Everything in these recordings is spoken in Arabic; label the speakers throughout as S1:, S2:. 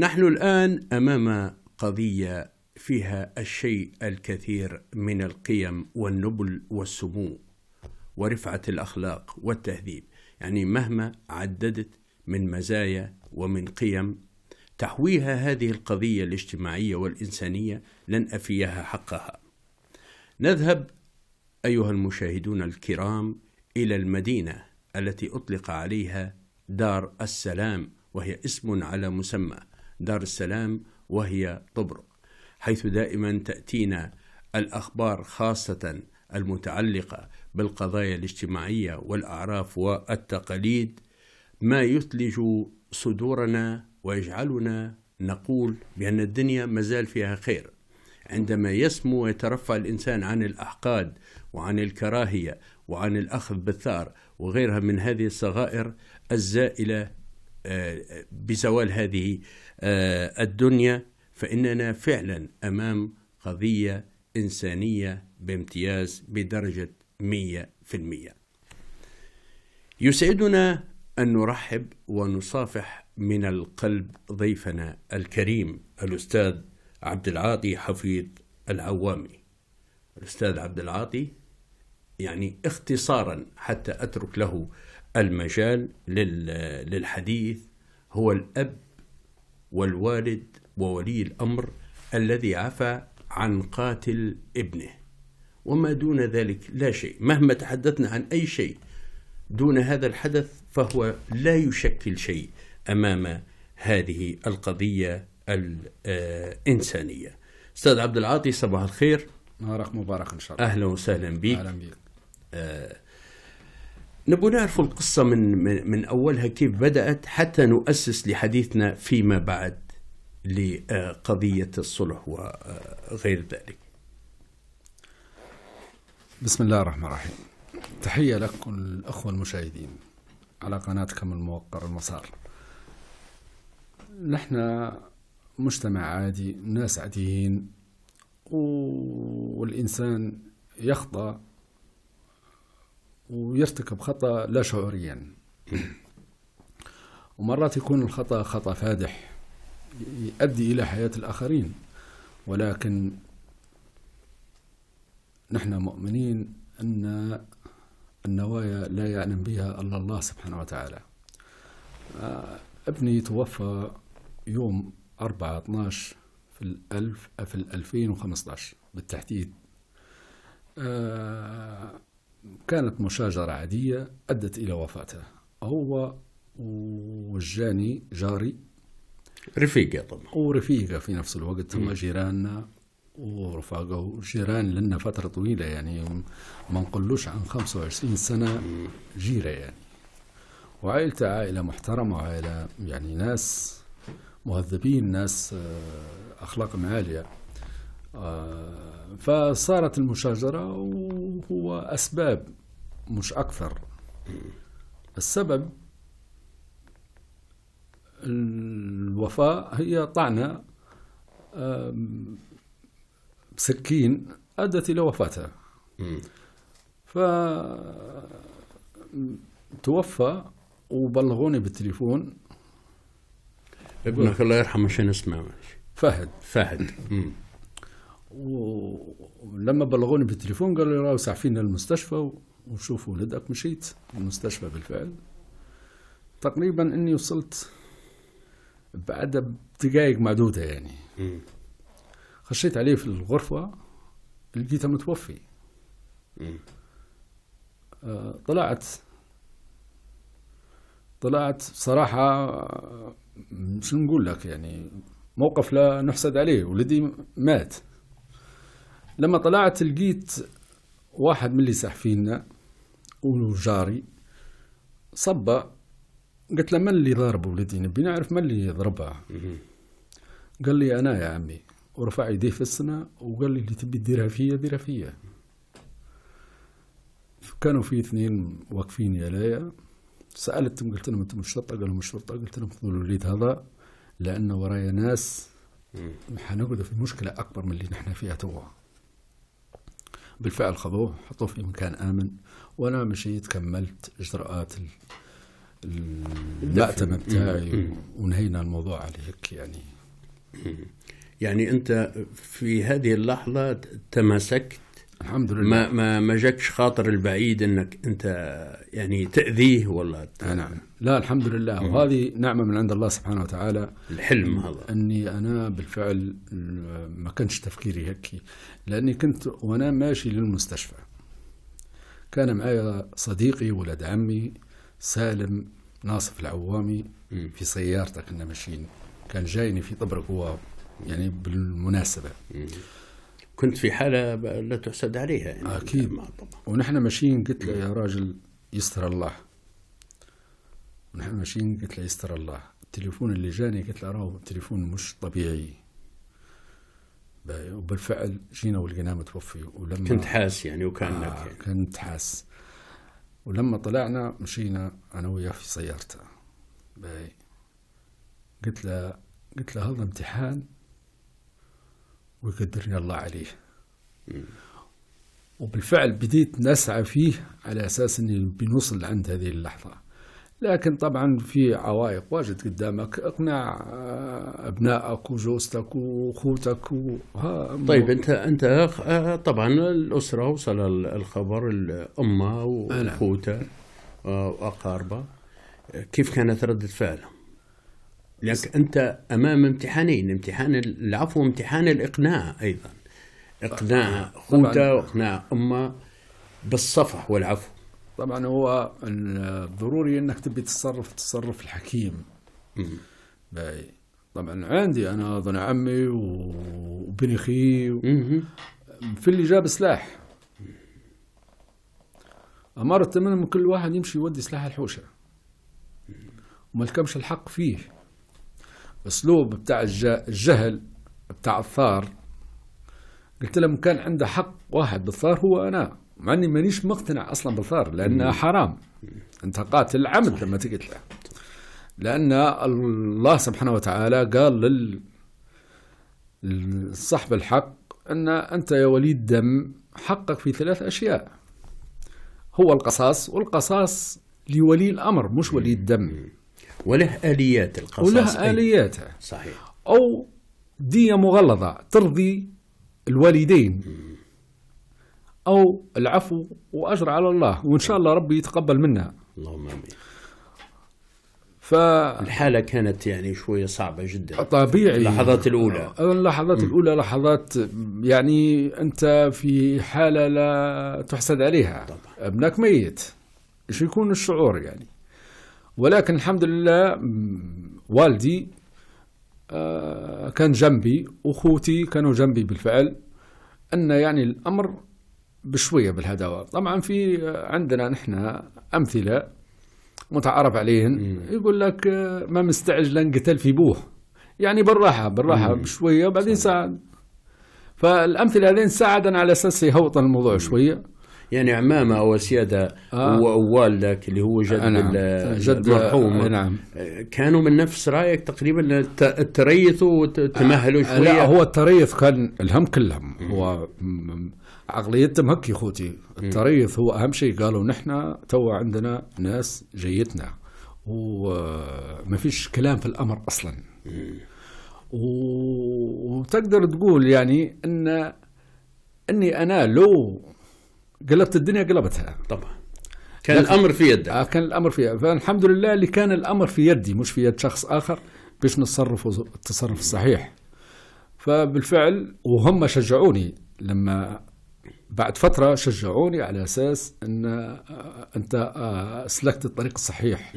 S1: نحن الان امام قضيه فيها الشيء الكثير من القيم والنبل والسمو ورفعه الاخلاق والتهذيب يعني مهما عددت من مزايا ومن قيم تحويها هذه القضيه الاجتماعيه والانسانيه لن افيها حقها نذهب ايها المشاهدون الكرام الى المدينه التي اطلق عليها دار السلام وهي اسم على مسمى دار السلام وهي طبرق حيث دائما تأتينا الأخبار خاصة المتعلقة بالقضايا الاجتماعية والأعراف والتقاليد ما يثلج صدورنا ويجعلنا نقول بأن الدنيا مازال فيها خير عندما يسمو ويترفع الإنسان عن الأحقاد وعن الكراهية وعن الأخذ بالثار وغيرها من هذه الصغائر الزائلة بزوال هذه آه، الدنيا فإننا فعلا أمام قضية إنسانية بامتياز بدرجة 100% يسعدنا أن نرحب ونصافح من القلب ضيفنا الكريم الأستاذ عبد العاطي حفيظ العوامي الأستاذ عبد العاطي يعني اختصارا حتى أترك له المجال للحديث هو الأب والوالد وولي الأمر الذي عفى عن قاتل ابنه وما دون ذلك لا شيء مهما تحدثنا عن أي شيء دون هذا الحدث فهو لا يشكل شيء أمام هذه القضية الإنسانية أستاذ عبد العاطي صباح الخير
S2: نهارك مبارك إن شاء الله أهلا
S1: وسهلا بك أهلا بك آه نبغى نعرف القصة من, من, من أولها كيف بدأت حتى نؤسس لحديثنا فيما بعد
S2: لقضية الصلح وغير ذلك بسم الله الرحمن الرحيم تحية لكم الأخوة المشاهدين على قناتكم الموقر المسار نحن مجتمع عادي ناس عاديين والإنسان يخطأ ويرتكب خطأ لا شعوريا ومرات يكون الخطأ خطأ فادح يؤدي إلى حياة الآخرين ولكن نحن مؤمنين أن النوايا لا يعلم بها إلا الله سبحانه وتعالى ابني توفى يوم 4 12 في الألف في 2015 بالتحديد أه كانت مشاجرة عادية أدت إلى وفاته هو وجاني جاري رفيقه طبعا ورفيقه في نفس الوقت ثم جيراننا ورفاقه وجيران لنا فترة طويلة يعني ما نقولوش عن 25 سنة جيرة يعني وعائلته عائلة محترمة عائلة يعني ناس مهذبين ناس آه، أخلاقهم عالية آه، فصارت المشاجرة وهو أسباب مش أكثر السبب الوفاء هي طعنة بسكين أدت إلى وفاتها ف توفى وبلغوني بالتليفون ابنك الله يرحمه
S1: شنو اسمه فهد فهد
S2: ولما بلغوني بالتليفون قالوا لي راهو ساعفينا المستشفى وشوف ولدك مشيت المستشفى بالفعل تقريبا اني وصلت بعد دقائق معدودة يعني خشيت عليه في الغرفة لقيته متوفي آه، طلعت طلعت صراحة شو نقول لك يعني موقف لا نحسد عليه ولدي مات لما طلعت لقيت واحد من اللي فينا وجاري صب قلت له من اللي ضارب ولدي نبي نعرف من اللي ضربه قال لي انا يا عمي ورفع يديه في السنه وقال لي اللي تبي تديرها فيا ديرها فيا كانوا في اثنين واقفين يا لايا سالتهم قلت لهم انتم الشرطه قالوا الشرطه قلت لهم خذوا الوليد هذا لان ورايا ناس حنقعدوا في مشكله اكبر من اللي نحن فيها توا بالفعل خذوه حطوه في مكان امن وانا مشيت كملت اجراءات المأتمة بتاعي ونهينا الموضوع على هيك يعني
S1: يعني انت في هذه اللحظه تمسكت الحمد لله ما ما ما جاكش خاطر البعيد انك انت يعني تاذيه
S2: ولا آه، نعم لا الحمد لله وهذه نعمه من عند الله سبحانه وتعالى الحلم هذا اني انا بالفعل ما كانش تفكيري هيك لاني كنت وانا ماشي للمستشفى كان معايا صديقي ولد عمي سالم ناصف العوامي في سيارته كنا ماشيين كان جايني في طبرق هو يعني بالمناسبه
S1: كنت في حاله لا
S2: تحسد عليها يعني اكيد ونحن ماشيين قلت له يا راجل يستر الله ونحن ماشيين قلت له يستر الله التليفون اللي جاني قلت له راهو تليفون مش طبيعي وبالفعل جينا ولقيناه متوفي ولما كنت حاس يعني وكانك آه يعني. كنت حاس ولما طلعنا مشينا انا وياه في سيارته باي قلت له قلت له هذا امتحان ويقدرني الله عليه وبالفعل بديت نسعى فيه على أساس أني بنوصل لعند هذه اللحظة لكن طبعا في عوائق واجد قدامك اقنع آه، ابنائك وجوزتك واخوتك و... طيب انت
S1: انت آه، طبعا الاسره وصل الخبر الامه آه، نعم. واخوته واقاربه كيف كانت رده فعلهم؟ لك انت امام امتحانين امتحان العفو وامتحان الاقناع ايضا اقناع خوته واقناع امه بالصفح والعفو
S2: طبعا هو ضروري انك تبي تتصرف تصرف الحكيم باي طبعا عندي انا ابن عمي وابن اخي و... في اللي جاب سلاح امرت منهم كل واحد يمشي يودي سلاح الحوشه وما الحق فيه اسلوب بتاع الجهل بتاع الثار قلت لهم كان عنده حق واحد بالثار هو انا مع اني مانيش مقتنع اصلا بالثار لانها حرام انت قاتل عمد لما تقتله لان الله سبحانه وتعالى قال لل صاحب الحق ان انت يا وليد دم حقك في ثلاث اشياء هو القصاص والقصاص لولي الامر مش ولي الدم وله اليات القصاص وله الياته صحيح او ديه مغلظه ترضي الوالدين او العفو واجر على الله وان شاء الله ربي يتقبل منا اللهم امين ف... الحالة كانت يعني شوية صعبة جدا طبيعي اللحظات الأولى اللحظات الأولى لحظات يعني أنت في حالة لا تحسد عليها طبعا. ابنك ميت شو يكون الشعور يعني ولكن الحمد لله والدي آه، كان جنبي وخوتي كانوا جنبي بالفعل أن يعني الأمر بشوية بالهداوة طبعا في آه، عندنا نحن أمثلة متعارف عليهن يقول لك آه، ما مستعجل انقتل في بوه يعني بالراحة بالراحة مم. بشوية وبعدين ساعد فالأمثلة هذين ساعدنا على أساس يهوط الموضوع مم. شوية يعني عمامه وسياده آه. ووالدك اللي هو جد نعم. جد المرحوم آه نعم
S1: كانوا من نفس رايك تقريبا تريثوا وتمهلوا آه، شويه لا هو
S2: التريث كان الهم كلهم هو عقليتهم هك يا خوتي التريث هو اهم شيء قالوا نحن تو عندنا ناس جيتنا وما فيش كلام في الامر اصلا وتقدر تقول يعني ان اني انا لو قلبت الدنيا قلبتها طبعا كان الامر في يدك آه كان الامر في فالحمد لله اللي كان الامر في يدي مش في يد شخص اخر باش نتصرف التصرف الصحيح فبالفعل وهم شجعوني لما بعد فتره شجعوني على اساس ان آه، انت آه، سلكت الطريق الصحيح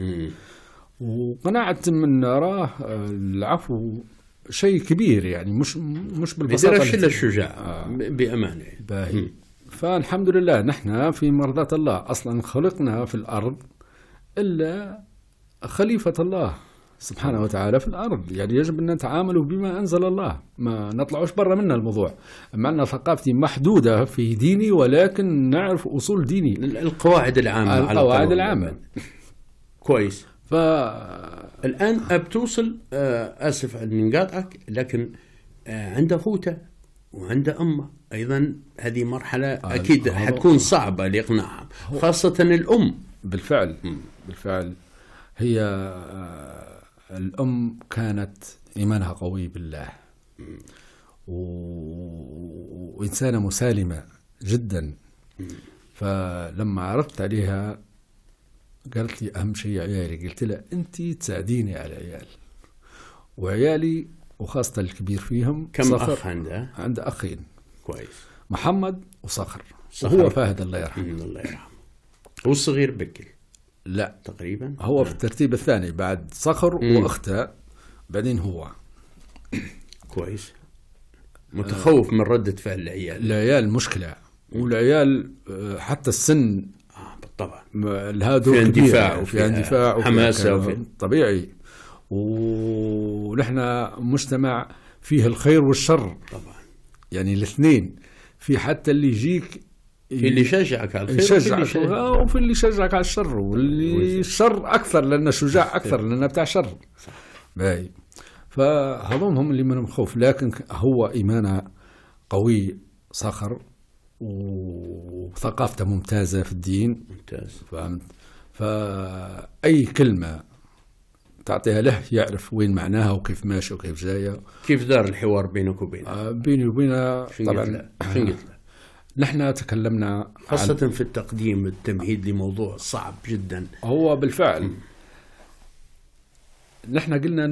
S2: وقناعه من راه آه، العفو شيء كبير يعني مش مش بالبساطه الشجاع آه بامانه باهي فالحمد لله نحن في مرضاة الله أصلا خلقنا في الأرض إلا خليفة الله سبحانه وتعالى في الارض يعني يجب ان نتعامل بما انزل الله ما نطلعوش برا منا الموضوع مع ان ثقافتي محدوده في ديني ولكن نعرف اصول ديني القواعد العامه القواعد العامه
S1: كويس ف الان بتوصل آه، اسف اني نقاطعك لكن آه، عنده اخوته وعنده امه ايضا هذه مرحله اكيد حتكون
S2: صعبه لاقناعهم خاصه الام بالفعل بالفعل هي آه، الام كانت ايمانها قوي بالله وانسانه مسالمه جدا فلما عرضت عليها قالت لي اهم شيء عيالي قلت لها انت تساعديني على عيال وعيالي وخاصه الكبير فيهم كم اخ عنده؟ عنده اخين كويس محمد وصخر, صخر. وهو فهد الله يرحمه الله يرحمه هو الصغير بكي لا تقريبا هو في الترتيب الثاني بعد صخر واخته بعدين هو كويس متخوف آه. من ردة فعل العيال العيال مشكلة والعيال آه، حتى السن آه بالطبع هذا في اندفاع وفي اندفاع حماسة وفي طبيعي ونحن مجتمع فيه الخير والشر طبعا يعني الاثنين في حتى اللي يجيك في اللي يشجعك على الخير يشجعك وفي اللي يشجعك على الشر واللي الشر اكثر لانه شجاع اكثر لانه بتاع شر باي فهذون هم اللي منهم خوف لكن هو ايمانه قوي صخر وثقافته ممتازه في الدين ممتاز فهمت فاي كلمه تعطيها له يعرف وين معناها وكيف ماشي وكيف جايه كيف دار الحوار بينك وبينه؟ آه بيني وبينه طبعا شنو قلت له؟ نحن تكلمنا خاصة عن... في التقديم التمهيد لموضوع صعب جدا هو بالفعل نحن قلنا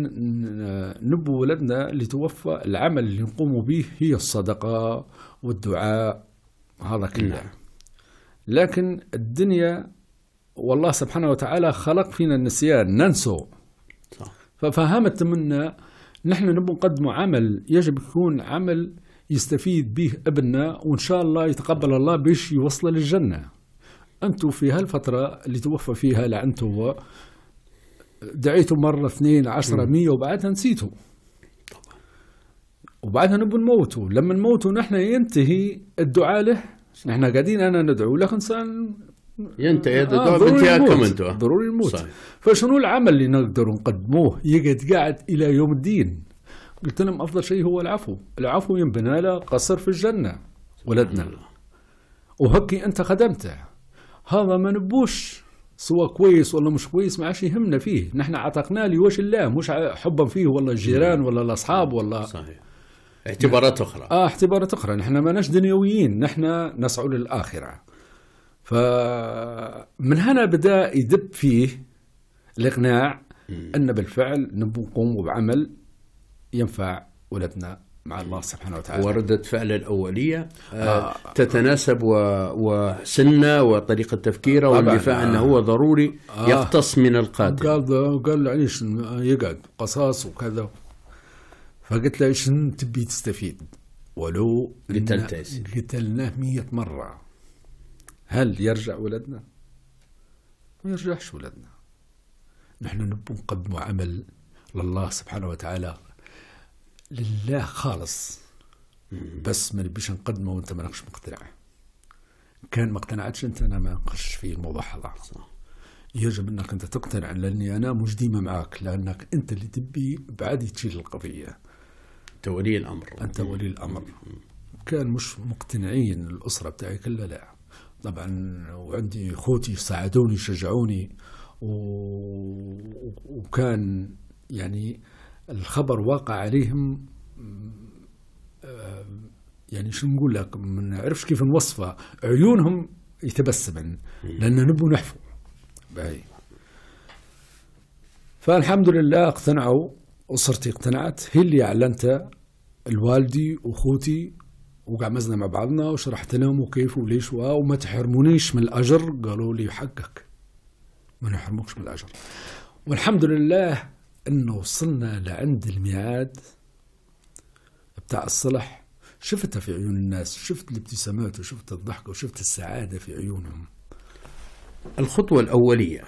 S2: نبو ولدنا اللي توفى العمل اللي نقوم به هي الصدقة والدعاء هذا كله نعم. لكن الدنيا والله سبحانه وتعالى خلق فينا النسيان ننسو صح. ففهمت منا نحن نبغى نقدموا عمل يجب يكون عمل يستفيد به ابننا وان شاء الله يتقبل الله باش يوصله للجنه انتم في هالفتره اللي توفى فيها لعنته هو دعيته مره اثنين عشرة مية وبعدها نسيته وبعدها نبغى نموتوا لما نموتوا نحن ينتهي الدعاء له نحن قاعدين انا ندعو لكن ينتهي هذا آه بانتهاء كما انتوا ضروري الموت آه. فشنو العمل اللي نقدر نقدموه يقعد قاعد الى يوم الدين قلت لهم افضل شيء هو العفو العفو ينبنى له قصر في الجنه ولدنا وهكي انت خدمته هذا ما نبوش سواء كويس ولا مش كويس ما عادش يهمنا فيه نحن عتقناه لوجه الله مش حبا فيه ولا الجيران نعم. ولا الاصحاب ولا صحيح
S1: اعتبارات اخرى
S2: اه اعتبارات اخرى نحن ماناش دنيويين نحن نسعى للاخره فمن هنا بدا يدب فيه الاقناع ان بالفعل نقوم بعمل ينفع ولدنا مع الله سبحانه وتعالى وردة فعل الأولية آه, آه، تتناسب
S1: آه وسنة وطريقة تفكيره آه آه أنه هو ضروري آه يقتص
S2: من القاتل قال قال ليش يقعد قصاص وكذا فقلت له ايش تبي تستفيد ولو قتلته قتلناه 100 مرة هل يرجع ولدنا؟ ما يرجعش ولدنا نحن نبقى نقدموا عمل لله سبحانه وتعالى لله خالص بس ما نبيش نقدمه وانت ما راكش مقتنع كان ما اقتنعتش انت انا ما نقش في الموضوع هذا يجب انك انت تقتنع لاني انا مش ديما معاك لانك انت اللي تبي بعد تشيل القضيه انت ولي الامر انت ولي الامر كان مش مقتنعين الاسره بتاعي كلها لا طبعا وعندي اخوتي ساعدوني شجعوني وكان يعني الخبر واقع عليهم آه، يعني شو نقول لك ما نعرفش كيف نوصفه عيونهم يتبسمن لان نبوا نحفوا باي فالحمد لله اقتنعوا اسرتي اقتنعت هي اللي اعلنتها الوالدي واخوتي وقعمزنا مع بعضنا وشرحت لهم وكيف وليش وما تحرمونيش من الاجر قالوا لي حقك ما نحرموكش من الاجر والحمد لله انه وصلنا لعند الميعاد بتاع الصلح شفتها في عيون الناس شفت الابتسامات وشفت الضحك وشفت السعاده في عيونهم
S1: الخطوه الاوليه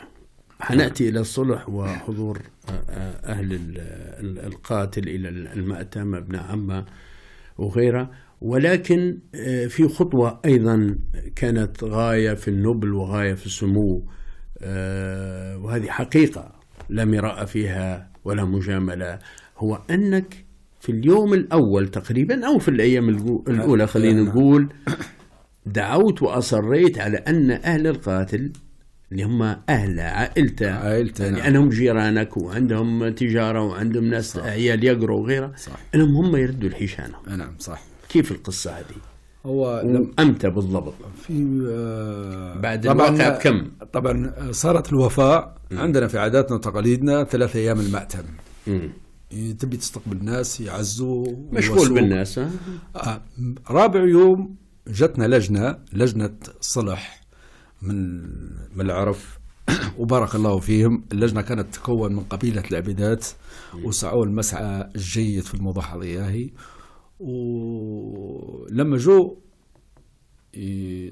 S1: حناتي الى الصلح وحضور آه، آه، اهل القاتل الى المأتم ابن عمه وغيرها ولكن آه، في خطوة أيضا كانت غاية في النبل وغاية في السمو آه، وهذه حقيقة لا مراء فيها ولا مجاملة هو أنك في اليوم الأول تقريبا أو في الأيام الأولى خلينا نعم. نقول دعوت وأصريت على أن أهل القاتل اللي هم أهله عائلته عائلته يعني نعم. أنهم جيرانك وعندهم تجارة وعندهم ناس صح. عيال يقروا وغيره صح. أنهم هم يردوا الحشانة نعم صح كيف القصة هذه هو أمتى بالضبط
S2: في آه بعد الواقع بكم طبعا صارت الوفاة م. عندنا في عاداتنا وتقاليدنا ثلاثة أيام المأتم إيه، تبي تستقبل الناس يعزوا مشغول بالناس بالناس آه. رابع يوم جتنا لجنة لجنة صلح من من العرف وبارك الله فيهم اللجنة كانت تكون من قبيلة العبيدات وسعوا المسعى الجيد في الموضوع هي ولما جو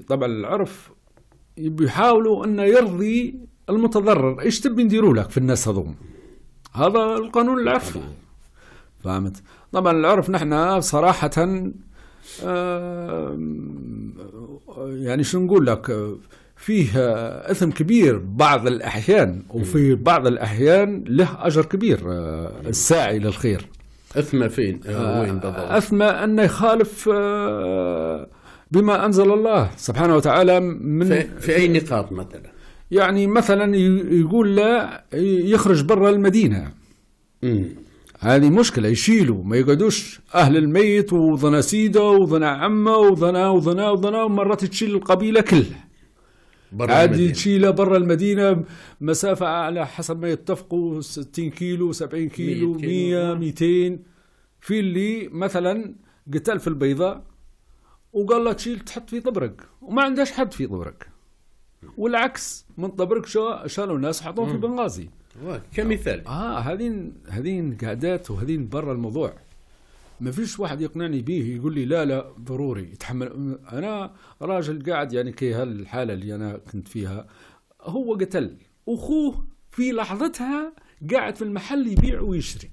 S2: طبعا العرف بيحاولوا انه يرضي المتضرر ايش تبي نديروا لك في الناس هذوم هذا القانون العرفي فهمت طبعا العرف نحن صراحة آه يعني شو نقول لك آه فيه آه، اثم كبير بعض الاحيان وفي بعض الاحيان له اجر كبير آه، الساعي للخير اثم فين آه، وين بالضبط اثم ان يخالف بما انزل الله سبحانه وتعالى من في, في اي نقاط مثلا يعني مثلا يقول لا يخرج برا المدينه امم هذه مشكله يشيلوا ما يقعدوش اهل الميت سيده وظنا عمه وظنا وظنا وظنا ومرات تشيل القبيله كلها عادي تشيلها برا المدينه مسافه على حسب ما يتفقوا 60 كيلو 70 كيلو 100 200 آه. في اللي مثلا قتل في البيضاء وقال لها تشيل تحط في طبرق وما عندهاش حد في طبرق والعكس من طبرق شالوا ناس حطوهم في بنغازي كمثال اه هذين هذين قعدات وهذين برا الموضوع ما فيش واحد يقنعني به يقول لي لا لا ضروري يتحمل انا راجل قاعد يعني كي هالحاله اللي انا كنت فيها هو قتل اخوه في لحظتها قاعد في المحل يبيع ويشري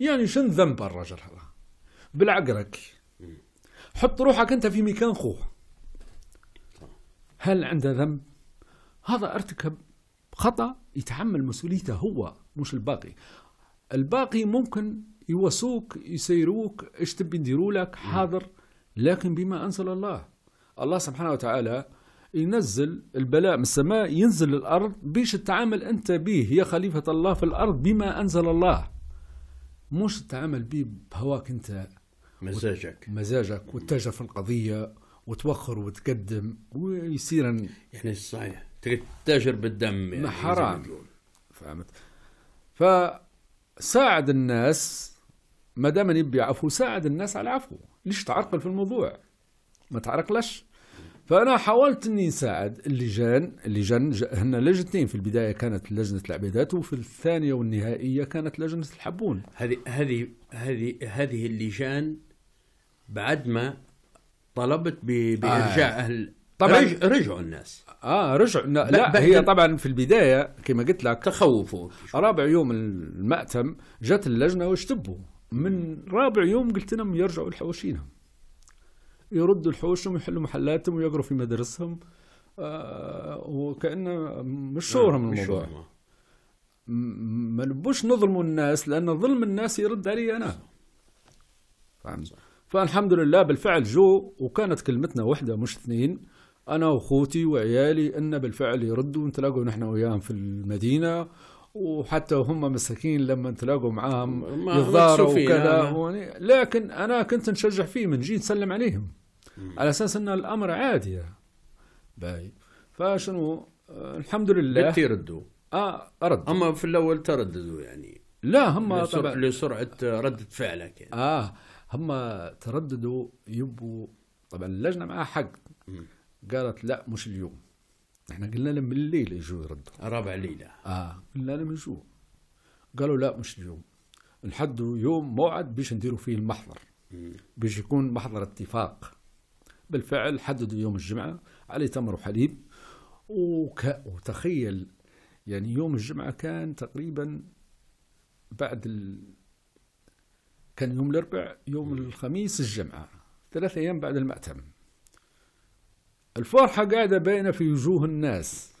S2: يعني شن ذنب الرجل هذا بالعقرك حط روحك انت في مكان خوه هل عنده ذنب هذا ارتكب خطا يتحمل مسؤوليته هو مش الباقي الباقي ممكن يوصوك يسيروك ايش تبي نديروا لك حاضر لكن بما انزل الله الله سبحانه وتعالى ينزل البلاء من السماء ينزل للارض باش تتعامل انت به يا خليفه الله في الارض بما انزل الله مش تتعامل به بهواك انت مزاجك مزاجك وتتجه في القضيه وتوخر وتقدم ويصير يعني صحيح تتاجر بالدم يعني حرام فهمت فساعد الناس ما دام نبي عفو ساعد الناس على عفو ليش تعرقل في الموضوع ما تعرقلش فانا حاولت اني نساعد اللجان اللجان هن لجنتين في البدايه كانت لجنه العبيدات وفي الثانيه والنهائيه كانت لجنه الحبون هذه هذه هذه
S1: هذه اللجان بعد ما طلبت بارجاع آه. اهل طبعا رجعوا الناس اه رجعوا لا, لا هي
S2: طبعا في البدايه كما قلت لك تخوفوا رابع يوم المأتم جت اللجنه واشتبوا من رابع يوم قلت لهم يرجعوا لحواشينا يردوا لحوشهم ويحلوا محلاتهم ويقروا في مدارسهم آه وكأنه مش شعورهم من الموضوع ما نبوش نظلموا الناس لأن ظلم الناس يرد علي أنا فهمت فالحمد لله بالفعل جو وكانت كلمتنا وحدة مش اثنين أنا وأخوتي وعيالي أن بالفعل يردوا نتلاقوا نحن وياهم في المدينة وحتى هم مساكين لما تلاقوا معاهم يتضاروا وكذا يعني. لكن انا كنت نشجع فيه من جيت نسلم عليهم مم. على اساس ان الامر عادي باي فشنو آه، الحمد لله متى يردوا؟ اه ارد اما في الاول ترددوا يعني لا هم لسرعة طبعا لسرعه رده فعلك يعني اه هم ترددوا يبوا طبعا اللجنه معها حق قالت لا مش اليوم احنا قلنا لهم من الليل يجوا يردوا رابع ليله اه قلنا لهم يجوا قالوا لا مش اليوم نحدوا يوم موعد باش نديروا فيه المحضر باش يكون محضر اتفاق بالفعل حددوا يوم الجمعه عليه تمر وحليب وك... وتخيل يعني يوم الجمعه كان تقريبا بعد ال... كان يوم الاربع يوم الخميس الجمعه ثلاثة ايام بعد المأتم الفرحة قاعدة باينة في وجوه الناس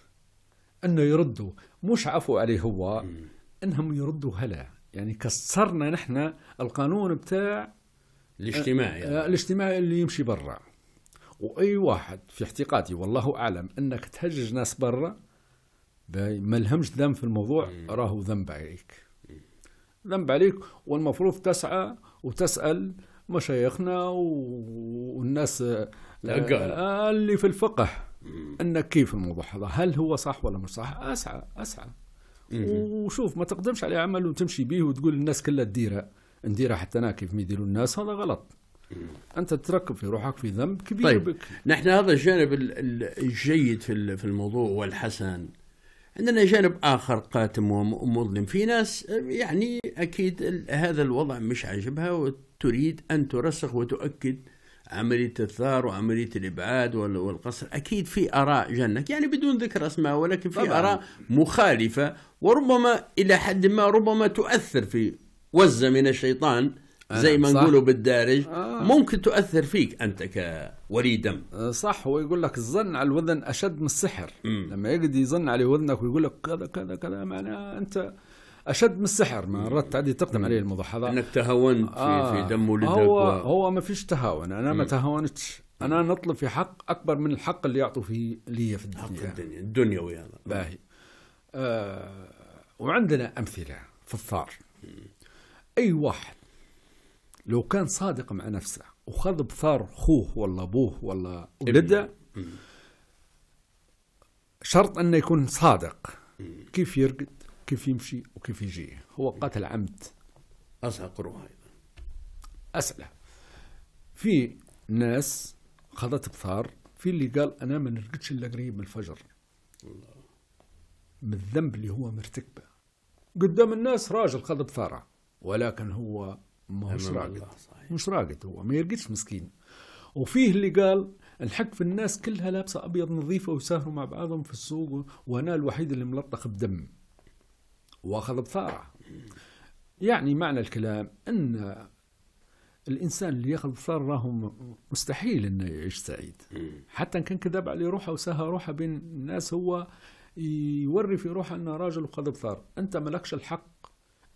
S2: أنه يردوا مش عفو عليه هو أنهم يردوا هلا يعني كسرنا نحن القانون بتاع الاجتماع آه، يعني. آه، الاجتماع اللي يمشي برا واي واحد في احتقادي والله اعلم انك تهجج ناس برا ما لهمش ذنب في الموضوع راهو ذنب عليك ذنب عليك والمفروض تسعى وتسال مشايخنا والناس لا آه، اللي في الفقه ان كيف هذا هل هو صح ولا مش صح اسعى اسعى وشوف ما تقدمش على عمل وتمشي به وتقول الناس كلها تديره نديره حتى انا كيف ما يديروا الناس هذا غلط انت تركب في روحك في ذنب كبير طيب. بك. نحن هذا
S1: الجانب الجيد في في الموضوع والحسن عندنا جانب اخر قاتم ومظلم في ناس يعني اكيد هذا الوضع مش عاجبها وتريد ان ترسخ وتؤكد عملية الثار وعملية الإبعاد والقصر أكيد في آراء جنك يعني بدون ذكر أسماء ولكن في آراء مخالفة وربما إلى حد ما ربما تؤثر في وزة من الشيطان زي ما نقولوا
S2: بالدارج آه. ممكن تؤثر فيك انت كولي دم آه، صح هو يقول لك الظن على الوذن اشد من السحر لما يقعد يظن عليه وذنك ويقول لك كذا كذا كذا معناها انت اشد من السحر ما ردت عادي تقدم عليه الموضوع هذا انك تهاونت آه في, في آه. دم ولدك هو و... هو ما فيش تهاون انا ما تهاونتش انا نطلب في حق اكبر من الحق اللي يعطوا فيه لي في الدنيا حق الدنيا الدنيوي هذا باهي آه وعندنا امثله في الثار اي واحد لو كان صادق مع نفسه وخذ بثار خوه ولا ابوه ولا ولده شرط انه يكون صادق كيف يرقد كيف يمشي وكيف يجي هو قتل عمد أزهق قروها أيضا في ناس خذت بثار في اللي قال أنا ما نرقدش إلا قريب من الفجر الله. من الذنب اللي هو مرتكبه قدام الناس راجل خذ بثاره ولكن هو مش راقد مش راقد هو ما يرقدش مسكين وفيه اللي قال الحق في الناس كلها لابسه ابيض نظيفه ويساهروا مع بعضهم في السوق وانا الوحيد اللي ملطخ بدم واخذ بثاره يعني معنى الكلام ان الانسان اللي ياخذ بثار راه مستحيل انه يعيش سعيد حتى ان كان كذب على روحه وسهى روحه بين الناس هو يوري في روحه انه راجل وخذ بثار انت ملكش الحق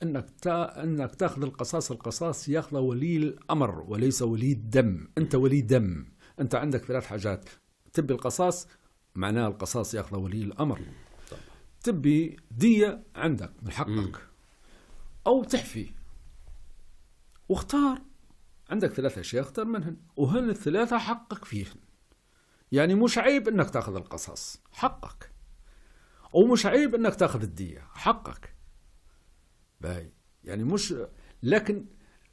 S2: انك تا انك تاخذ القصاص القصاص ياخذ ولي الامر وليس ولي الدم انت ولي دم انت عندك ثلاث حاجات تبي القصاص معناه القصاص ياخذ ولي الامر تبي دية عندك من حقك أو تحفي واختار عندك ثلاثة أشياء اختار منهن وهن الثلاثة حقك فيهن يعني مش عيب أنك تأخذ القصص حقك ومش عيب أنك تأخذ الدية حقك باي يعني مش لكن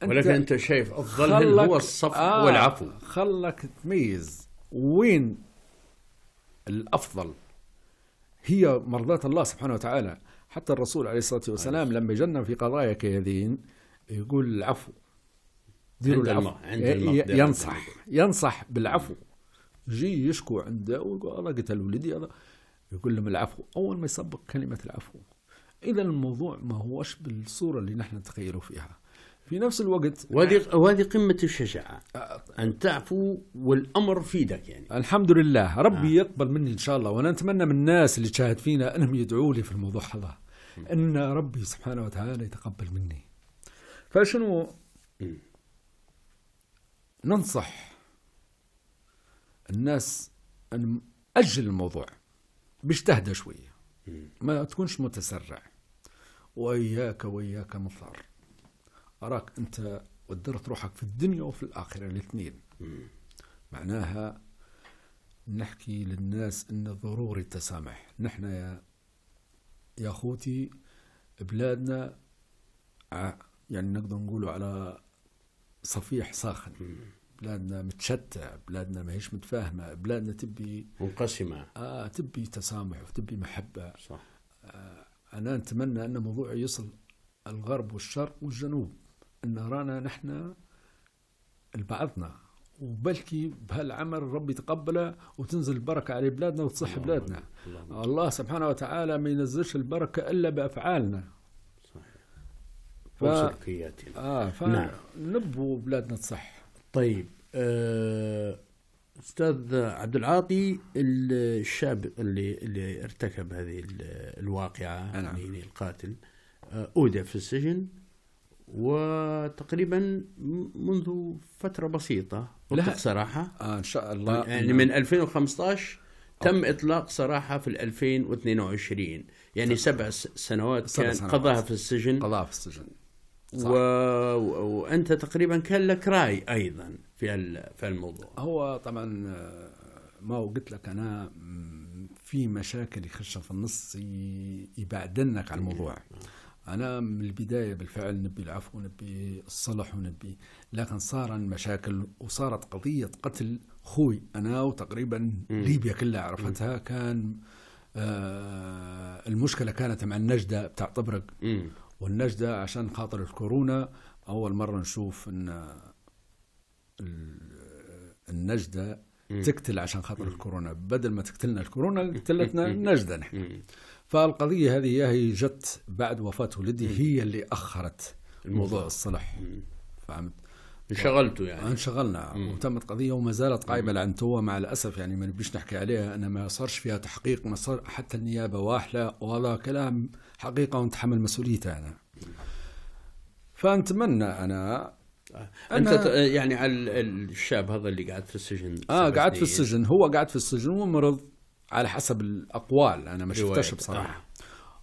S2: أنت ولكن أنت شايف أفضل هو الصف آه والعفو خلك تميز وين الأفضل هي مرضاة الله سبحانه وتعالى حتى الرسول عليه الصلاة والسلام لما يجنب في قضايا كهذين يقول العفو ديروا العفو عند ينصح ينصح بالعفو يجي يشكو عنده ويقول الله قتل ولدي الله يقول لهم العفو أول ما يسبق كلمة العفو إذا الموضوع ما هوش بالصورة اللي نحن نتخيله فيها في نفس الوقت وهذه وهذه قمه الشجاعه ان تعفو والامر في يدك يعني الحمد لله ربي آه. يقبل مني ان شاء الله وانا اتمنى من الناس اللي تشاهد فينا انهم يدعوا لي في الموضوع هذا ان ربي سبحانه وتعالى يتقبل مني فشنو ننصح الناس ان اجل الموضوع باجتهد شويه ما تكونش متسرع واياك واياك مضطر أراك أنت ودرت روحك في الدنيا وفي الآخرة الاثنين معناها نحكي للناس أن ضروري التسامح نحن يا يا اخوتي بلادنا يعني نقدر نقولوا على صفيح ساخن بلادنا متشتة بلادنا ماهيش متفاهمة بلادنا تبي منقسمة آه تبي تسامح وتبي محبة صح آه أنا أتمنى أن موضوع يصل الغرب والشرق والجنوب أن رانا نحن لبعضنا وبلكي بهالعمل ربي تقبله وتنزل البركة على بلادنا وتصح الله بلادنا الله, الله سبحانه وتعالى ما ينزلش البركة إلا بأفعالنا
S1: صحيح وسلوكياتنا
S2: آه فنبوا نعم. بلادنا تصح طيب آه استاذ عبد
S1: العاطي الشاب اللي اللي ارتكب هذه الواقعه نعم. يعني القاتل آه، اودع في السجن وتقريبا منذ فترة بسيطة أطلق صراحة آه إن شاء الله يعني من 2015 تم أوكي. إطلاق صراحة في 2022 يعني سبع سنوات سبع كان سنوات. قضاها في السجن قضاها في السجن صح. و... وأنت تقريبا كان لك رأي أيضا في
S2: ال... في الموضوع هو طبعا آه، ما قلت لك أنا في مشاكل يخشها في النص يبعدنك عن الموضوع أنا من البداية بالفعل نبي العفو ونبي الصلح ونبي لكن صار مشاكل وصارت قضية قتل خوي أنا وتقريبا مم. ليبيا كلها عرفتها مم. كان آه المشكلة كانت مع النجدة بتاع طبرق مم. والنجدة عشان خاطر الكورونا أول مرة نشوف أن النجدة مم. تقتل عشان خاطر مم. الكورونا بدل ما تقتلنا الكورونا قتلتنا النجدة نحن فالقضية هذه هي جت بعد وفاة ولدي هي اللي أخرت موضوع الصلح فهمت انشغلتوا يعني انشغلنا وتمت قضيه وما زالت قائمه لعن توا مع الاسف يعني ما نبيش نحكي عليها انا ما صارش فيها تحقيق ما صار حتى النيابه واحله وهذا كلام حقيقه ونتحمل مسؤوليته انا فنتمنى انا
S1: انت يعني على الشاب هذا اللي قاعد في السجن اه قاعد في
S2: السجن هو قاعد في السجن ومرض على حسب الاقوال انا ما شفتش بصراحه آه.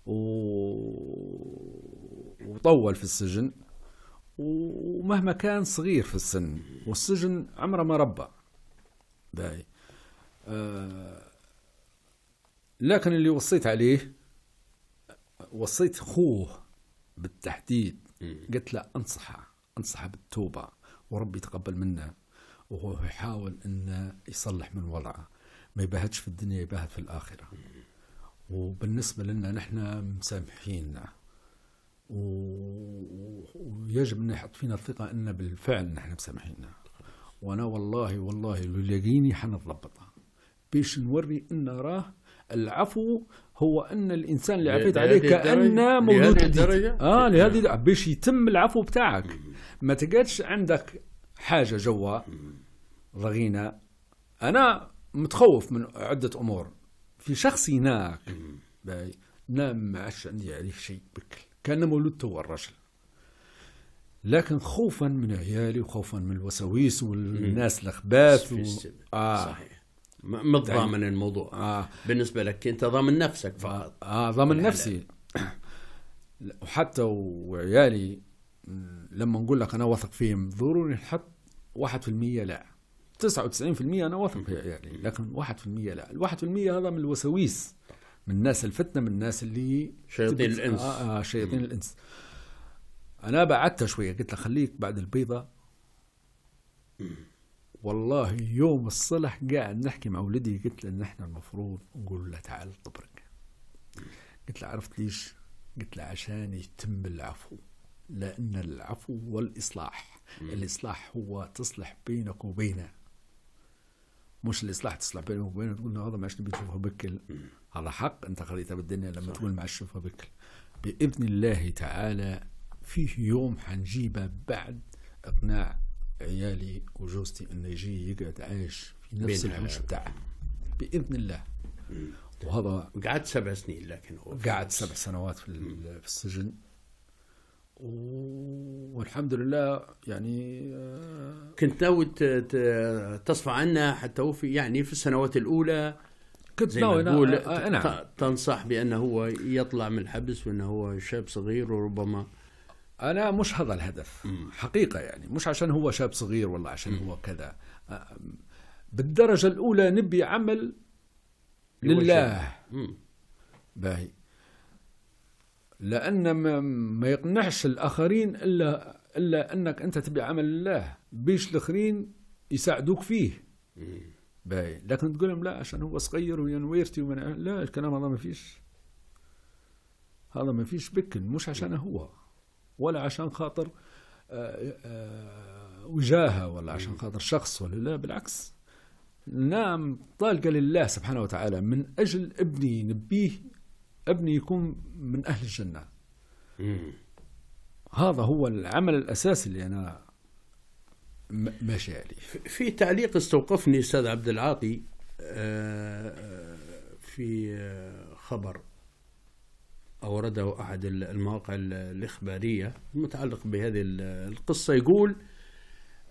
S2: و... وطول في السجن ومهما كان صغير في السن والسجن عمره ما ربى باي آه، لكن اللي وصيت عليه وصيت خوه بالتحديد قلت له انصحه انصحه بالتوبه وربي يتقبل منه وهو يحاول انه يصلح من وضعه ما يباهتش في الدنيا يباهت في الآخرة وبالنسبة لنا نحن مسامحين ويجب أن يحط فينا الثقة أن بالفعل نحن مسامحين وأنا والله والله لو يلاقيني حنتضبطها باش نوري أن راه العفو هو ان الانسان اللي عفيت عليه كانه مولود جديد اه لهذه باش يتم العفو بتاعك ما تقعدش عندك حاجه جوا رغينا انا متخوف من عده امور في شخص هناك ما عادش عندي عليه شيء بكل كان مولود هو الرجل لكن خوفا من عيالي وخوفا من الوسويس والناس الاخباث و... آه. صحيح متضامن يعني
S1: الموضوع آه. بالنسبه لك انت ضامن نفسك فقط
S2: اه, آه، ضامن نفسي وحتى وعيالي لما نقول لك انا واثق فيهم ضروري نحط 1% لا 99% انا واثق فيها يعني لكن 1% لا، ال 1% هذا من الوساويس من الناس الفتنه من الناس اللي شياطين الانس آه, آه شياطين الانس انا بعدتها شويه قلت له خليك بعد البيضه والله يوم الصلح قاعد نحكي مع ولدي قلت له ان احنا المفروض نقول له تعال طبرك قلت له عرفت ليش؟ قلت له عشان يتم العفو لان العفو والاصلاح الاصلاح هو تصلح بينك وبينه مش الاصلاح تصلح بينهم وبينه تقول هذا ما عادش نبي نشوفه بكل هذا حق انت خليتها بالدنيا لما صح. تقول ما عادش شوفها بكل باذن الله تعالى فيه يوم حنجيبه بعد اقناع عيالي وجوزتي انه يجي يقعد عايش في نفس العيش بتاعه باذن الله وهذا قعد سبع سنين لكن هو قعد سبع سنوات في, في السجن والحمد لله يعني
S1: آه، كنت ناوي تصفى عنا حتى وفي يعني في السنوات
S2: الاولى كنت ناوي نقول نعم.
S1: تنصح بانه هو يطلع من الحبس وانه
S2: هو شاب صغير وربما انا مش هذا الهدف م. حقيقه يعني مش عشان هو شاب صغير ولا عشان م. هو كذا آه، بالدرجه الاولى نبي عمل لله باهي لأن ما ما يقنعش الآخرين إلا إلا أنك أنت تبي عمل الله باش الآخرين يساعدوك فيه باي لكن تقول لهم لا عشان هو صغير ويا نويرتي ومن لا الكلام هذا ما فيش هذا ما فيش بكن مش عشان هو ولا عشان خاطر آه، آه، وجاهه ولا عشان خاطر شخص ولا لا بالعكس نعم طالقه لله سبحانه وتعالى من اجل ابني نبيه ابني يكون من أهل الجنة هذا هو العمل الأساسي اللي أنا ماشي عليه في تعليق استوقفني أستاذ عبد العاطي
S1: آه، آه، في آه، خبر أورده أحد المواقع الإخبارية المتعلق بهذه القصة يقول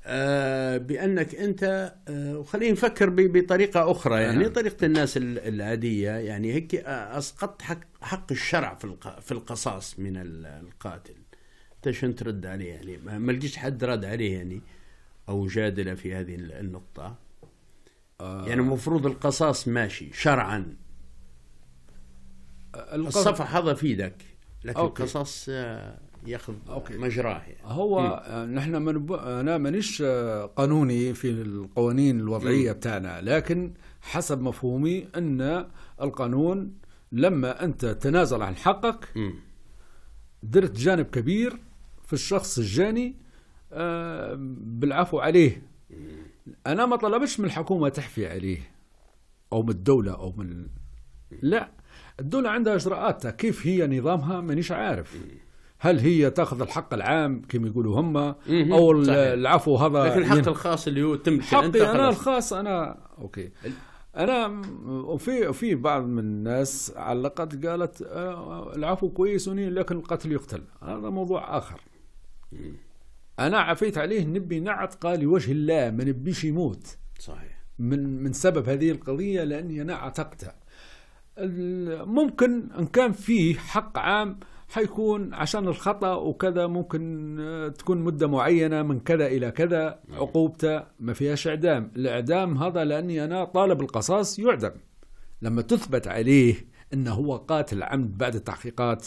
S1: آه، بانك انت آه، وخلينا نفكر بطريقه اخرى يعني نعم. طريقه الناس العاديه يعني هيك آه، اسقطت حق, حق الشرع في في القصاص من القاتل انت شنو ترد عليه يعني ما لقيتش حد رد عليه يعني او جادله في هذه النقطه يعني المفروض القصاص ماشي شرعا
S2: الصفح هذا في يدك لكن أوكي.
S1: القصاص ياخذ أوكي. مجراه يعني. هو
S2: آه، نحن من انا مانيش آه، قانوني في القوانين الوضعيه مم. بتاعنا لكن حسب مفهومي ان القانون لما انت تنازل عن حقك مم. درت جانب كبير في الشخص الجاني آه، بالعفو عليه انا ما طلبش من الحكومه تحفي عليه او من الدوله او من لا الدوله عندها اجراءاتها كيف هي نظامها مانيش عارف هل هي تاخذ الحق العام كما يقولوا هم او صحيح. العفو هذا لكن الحق
S1: الخاص اللي هو تملكه
S2: حقي انت انا خلص. الخاص انا اوكي انا وفي في بعض من الناس علقت قالت آه، العفو كويس لكن القتل يقتل هذا موضوع اخر انا عفيت عليه نبي قال لوجه الله ما نبيش يموت صحيح من من سبب هذه القضيه لاني انا عتقته ممكن ان كان فيه حق عام حيكون عشان الخطا وكذا ممكن آه، تكون مده معينه من كذا الى كذا نعم. عقوبته ما فيهاش اعدام الاعدام هذا لاني انا طالب القصاص يعدم لما تثبت عليه انه هو قاتل عمد بعد التحقيقات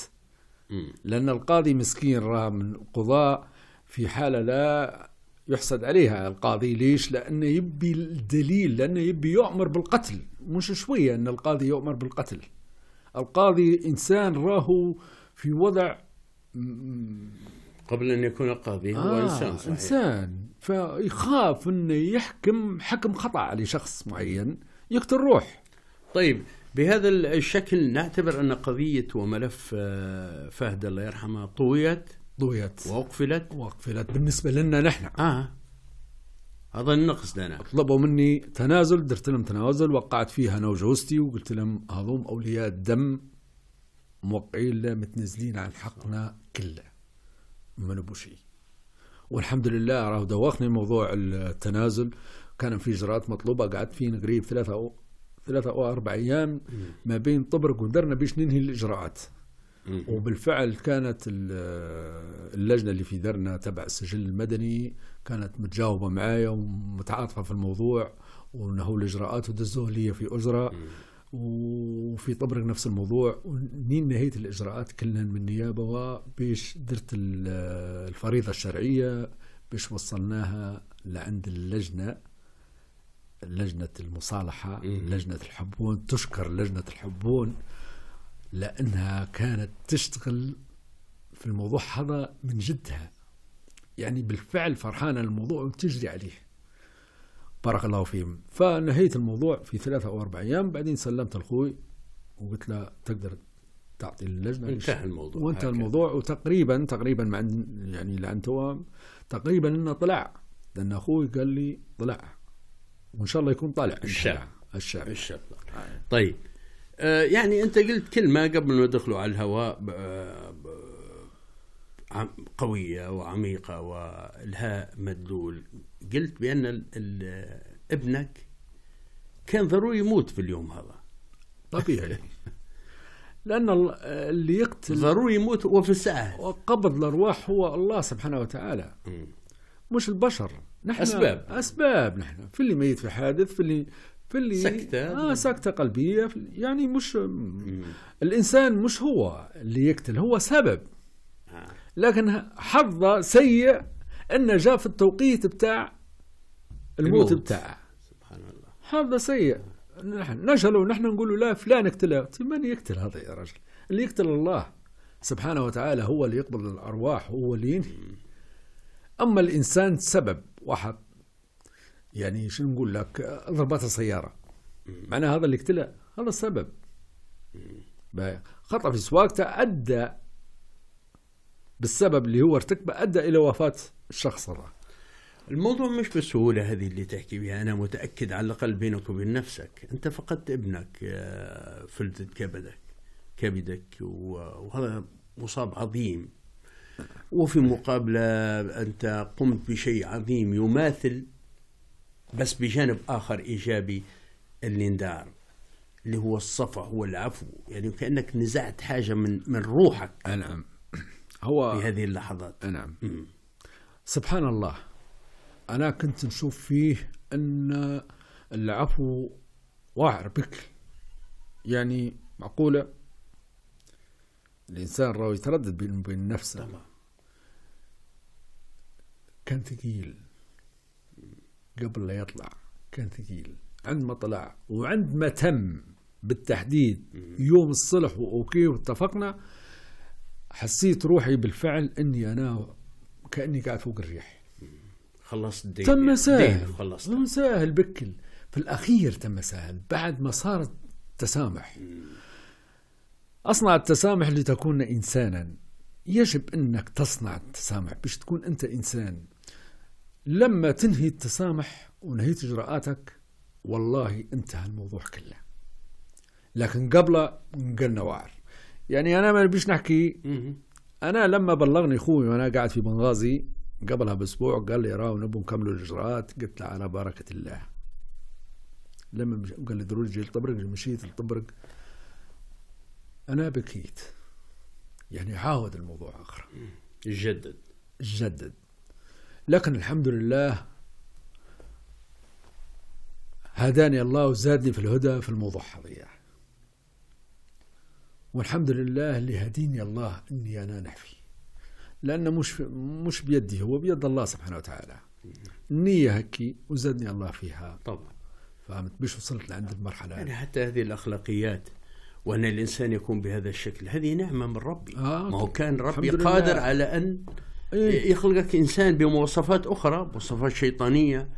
S2: لان القاضي مسكين راه من قضاء في حاله لا يحسد عليها القاضي ليش لانه يبي الدليل لانه يبي يؤمر بالقتل مش شويه ان القاضي يؤمر بالقتل القاضي انسان راهو في وضع قبل ان يكون قاضي هو آه انسان صحيح. انسان فيخاف انه يحكم حكم خطا على شخص معين يقتل روح
S1: طيب بهذا الشكل نعتبر ان قضيه وملف آه،
S2: فهد الله يرحمه طويت طويت واقفلت واقفلت بالنسبه لنا نحن اه هذا النقص انا طلبوا مني تنازل درت لهم تنازل وقعت فيها انا وجوزتي وقلت لهم هذوم اولياء الدم موقعين له متنزلين عن حقنا كله ما نبو شيء والحمد لله راه دوخني موضوع التنازل كان في اجراءات مطلوبه قعدت فيه قريب ثلاثه أو ثلاثة أو أربع أيام ما بين طبرق ودرنا باش ننهي الإجراءات وبالفعل كانت اللجنة اللي في درنا تبع السجل المدني كانت متجاوبة معايا ومتعاطفة في الموضوع ونهوا الإجراءات ودزوه لي في أجرة وفي طبرق نفس الموضوع ونين نهيت الاجراءات كلها من النيابه وبيش درت الفريضه الشرعيه بيش وصلناها لعند اللجنه لجنة المصالحة لجنة الحبون تشكر لجنة الحبون لأنها كانت تشتغل في الموضوع هذا من جدها يعني بالفعل فرحانة الموضوع وتجري عليه بارك الله فيهم فنهيت الموضوع في ثلاثة أو أربع أيام بعدين سلمت لخوي وقلت له تقدر تعطي اللجنة انتهى الموضوع وانتهى الموضوع وتقريبا تقريبا مع يعني لأن توا تقريبا انه طلع لأن أخوي قال لي طلع وإن شاء الله يكون طالع الشعب الشعب الشعب
S1: طيب آه يعني أنت قلت كلمة قبل ما دخلوا على الهواء آه، قوية وعميقة ولها مدلول قلت بأن ابنك كان ضروري يموت في اليوم هذا
S2: طبيعي لأن اللي يقتل ضروري يموت وفي الساعة وقبض الأرواح هو الله سبحانه وتعالى مش البشر نحن أسباب أسباب نحن في اللي ميت في حادث في اللي في اللي سكتة آه سكتة قلبية يعني مش مم. الإنسان مش هو اللي يقتل هو سبب آه. لكن حظه سيء انه جاء في التوقيت بتاع الموت بتاعه سبحان الله هذا سيء نحن نشلوا نحن نقول لا فلان اقتله من يقتل هذا يا رجل اللي يقتل الله سبحانه وتعالى هو اللي يقبض الأرواح هو اللي ينهي أما الإنسان سبب واحد يعني شو نقول لك ضربات السياره معناه هذا اللي اقتله هذا السبب خطأ في سواقته أدى بالسبب اللي هو ارتكبه أدى إلى وفاة الشخص هذا
S1: الموضوع مش بالسهولة هذه اللي تحكي بها أنا متأكد على الأقل بينك وبين نفسك أنت فقدت ابنك آه، فلتة كبدك كبدك وهذا مصاب عظيم وفي مقابلة أنت قمت بشيء عظيم يماثل بس بجانب آخر إيجابي اللي اندار اللي هو هو والعفو يعني كأنك نزعت حاجة من من روحك نعم
S2: هو في هذه اللحظات نعم سبحان الله أنا كنت نشوف فيه أن العفو واعر بك يعني معقولة الإنسان راهو يتردد بينه وبين نفسه تمام كان ثقيل قبل لا يطلع كان ثقيل عندما طلع وعندما تم بالتحديد يوم الصلح واوكي واتفقنا حسيت روحي بالفعل اني انا كاني قاعد فوق الريح خلصت الدين تم ساهل خلصت تم ساهل بكل في الأخير تم ساهل بعد ما صار تسامح أصنع التسامح لتكون إنسانا يجب أنك تصنع التسامح باش تكون أنت إنسان لما تنهي التسامح ونهيت إجراءاتك والله انتهى الموضوع كله لكن قبل قلنا وعر يعني أنا ما نبيش نحكي أنا لما بلغني أخوي وأنا قاعد في بنغازي قبلها باسبوع قال لي راهو نبوا نكملوا الاجراءات قلت له على بركه الله لما مش... قال لي ضروري تجي لطبرق مشيت لطبرق انا بكيت يعني عاود الموضوع اخر جدد جدد لكن الحمد لله هداني الله وزادني في الهدى في الموضوع حضيع والحمد لله اللي هديني الله اني انا نحفي لأنه مش مش بيدي هو بيد الله سبحانه وتعالى النية هكي وزادني الله فيها طبعا فهمت مش وصلت لعند المرحلة يعني
S1: حتى هذه الأخلاقيات وأن الإنسان يكون بهذا الشكل هذه نعمة من ربي آه ما هو كان ربي قادر على أن إيه. يخلقك إنسان بمواصفات أخرى مواصفات شيطانية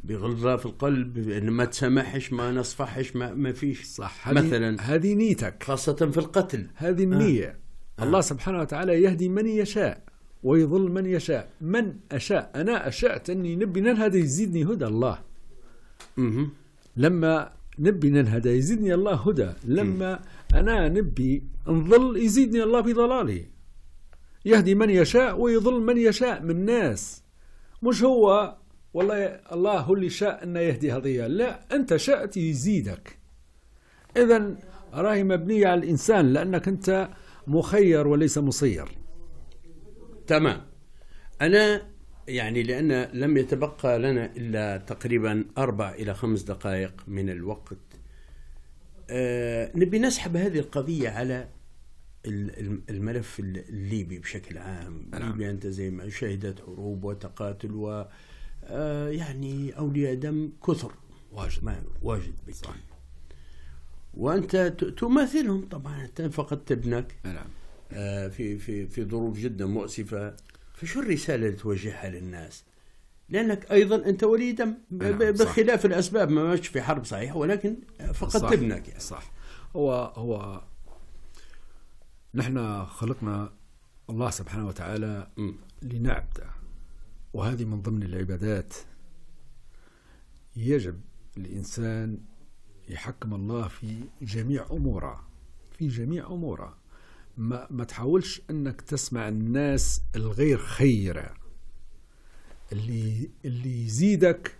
S1: بغلظة في القلب ان ما تسامحش ما نصفحش ما, ما
S2: فيش صح مثلا هذه نيتك خاصة في القتل هذه آه. النية آه. الله سبحانه وتعالى يهدي من يشاء ويضل من يشاء من أشاء أنا أشأت أني نبي ننهد يزيدني هدى الله مه. لما نبي ننهد يزيدني الله هدى لما مه. أنا نبي نضل يزيدني الله في ضلالي يهدي من يشاء ويضل من يشاء من الناس مش هو والله الله هو اللي شاء أن يهدي هذه لا أنت شأت يزيدك إذا راهي مبنية على الإنسان لأنك أنت مخير وليس مصير
S1: تمام أنا يعني لأن لم يتبقى لنا إلا تقريبا أربع إلى خمس دقائق من الوقت أه نبي نسحب هذه القضية على الملف الليبي بشكل عام نعم. ليبيا أنت زي ما شهدت حروب وتقاتل و آه، يعني أولياء دم كثر واجد ما واجد بالتالي. صحيح. وأنت تماثلهم طبعا أنت فقدت ابنك نعم آه، في في في ظروف جدا مؤسفه فشو الرساله اللي توجهها للناس؟ لانك ايضا انت ولي دم نعم، بخلاف الاسباب ما ماشي في حرب صحيح ولكن فقدت ابنك
S2: يعني. صح هو هو نحن خلقنا الله سبحانه وتعالى لنعبده وهذه من ضمن العبادات يجب الانسان يحكم الله في جميع اموره في جميع اموره ما, ما تحاولش انك تسمع الناس الغير خيره اللي اللي يزيدك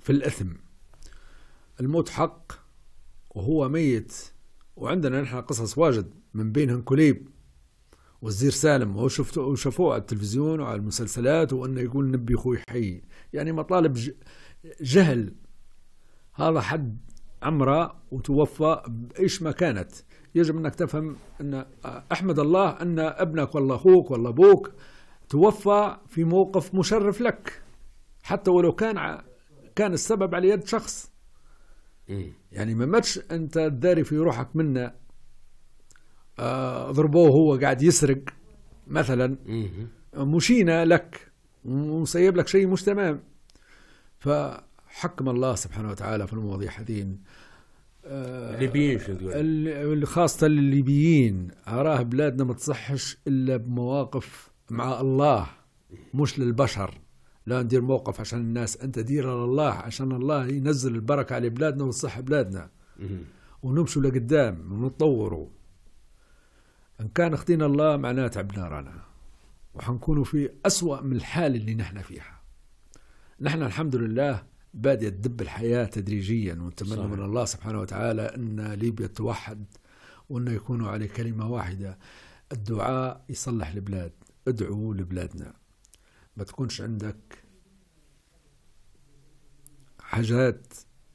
S2: في الاثم الموت حق وهو ميت وعندنا نحن قصص واجد من بينهم كليب والزير سالم وهو وشافوه على التلفزيون وعلى المسلسلات وانه يقول نبي اخوي حي يعني مطالب جهل هذا حد عمره وتوفى بايش ما كانت يجب أنك تفهم أن أحمد الله أن ابنك ولا أخوك ولا أبوك توفى في موقف مشرف لك حتى ولو كان كان السبب على يد شخص يعني ما ماتش أنت تداري في روحك منه آه، ضربوه هو قاعد يسرق مثلا مشينا لك ومسيب لك شيء مش تمام فحكم الله سبحانه وتعالى في المواضيع هذه آه، الليبيين شو تقول؟ خاصة الليبيين أراه بلادنا ما تصحش إلا بمواقف مع الله مش للبشر لا ندير موقف عشان الناس أنت دير لله عشان الله ينزل البركة على بلادنا وتصح بلادنا ونمشوا لقدام ونتطوروا إن كان خدينا الله معناه تعبنا رانا وحنكونوا في أسوأ من الحال اللي نحن فيها نحن الحمد لله بادية تدب الحياة تدريجيا ونتمنى من الله سبحانه وتعالى أن ليبيا توحد وأن يكونوا على كلمة واحدة الدعاء يصلح البلاد ادعوا لبلادنا ما تكونش عندك حاجات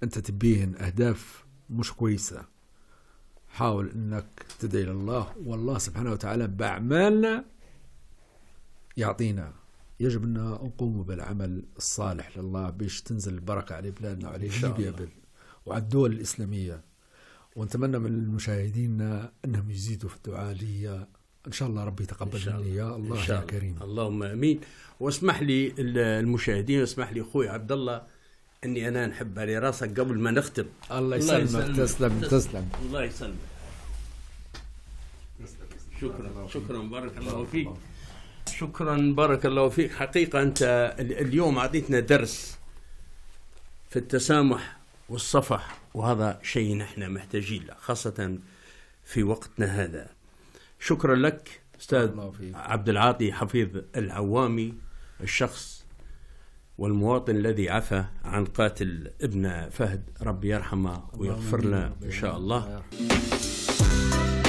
S2: أنت تبيهن أهداف مش كويسة حاول أنك تدعي لله والله سبحانه وتعالى بأعمالنا يعطينا يجب أن نقوم بالعمل الصالح لله باش تنزل البركة على بلادنا وعلى ليبيا وعلى الدول الإسلامية ونتمنى من المشاهدين أنهم يزيدوا في الدعاء لي ان شاء الله ربي يتقبل مني يا الله, إن شاء الله يا كريم
S1: اللهم امين واسمح لي المشاهدين واسمح لي اخوي عبد الله اني انا نحب على راسك قبل ما نختم الله يسلمك يسلم. تسلم تسلم الله يسلمك شكرا شكرا بارك الله فيك شكرا بارك الله فيك حقيقة أنت اليوم أعطيتنا درس في التسامح والصفح وهذا شيء نحن محتاجين له خاصة في وقتنا هذا شكرا لك أستاذ عبد العاطي حفيظ العوامي الشخص والمواطن الذي عفى عن قاتل ابن فهد ربي يرحمه ويغفر له إن شاء الله, الله.